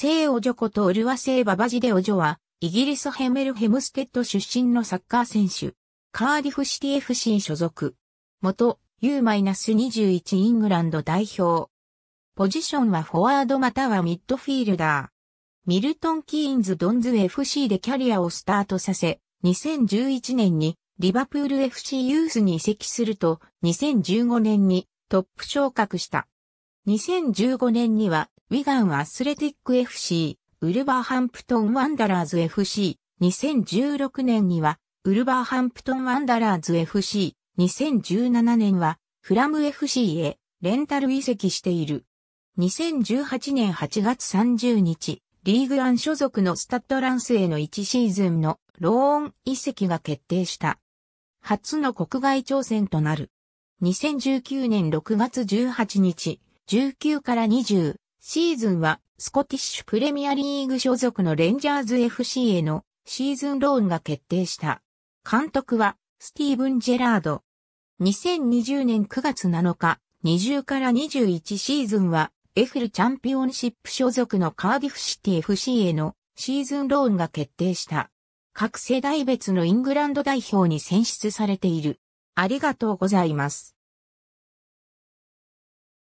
聖オジョことオルワ聖ババジデオジョは、イギリスヘメルヘムステッド出身のサッカー選手。カーディフシティ FC 所属。元 U-21 イングランド代表。ポジションはフォワードまたはミッドフィールダー。ミルトン・キーンズ・ドンズ FC でキャリアをスタートさせ、2011年にリバプール FC ユースに移籍すると、2015年にトップ昇格した。2015年にはウィガンアスレティック FC、ウルバーハンプトンワンダラーズ FC、2016年には、ウルバーハンプトンワンダラーズ FC、2017年は、フラム FC へ、レンタル移籍している。2018年8月30日、リーグアン所属のスタッドランスへの1シーズンのローン移籍が決定した。初の国外挑戦となる。2019年6月18日、19から20、シーズンはスコティッシュプレミアリーグ所属のレンジャーズ FC へのシーズンローンが決定した。監督はスティーブン・ジェラード。2020年9月7日、20から21シーズンはエフルチャンピオンシップ所属のカーディフシティ FC へのシーズンローンが決定した。各世代別のイングランド代表に選出されている。ありがとうございます。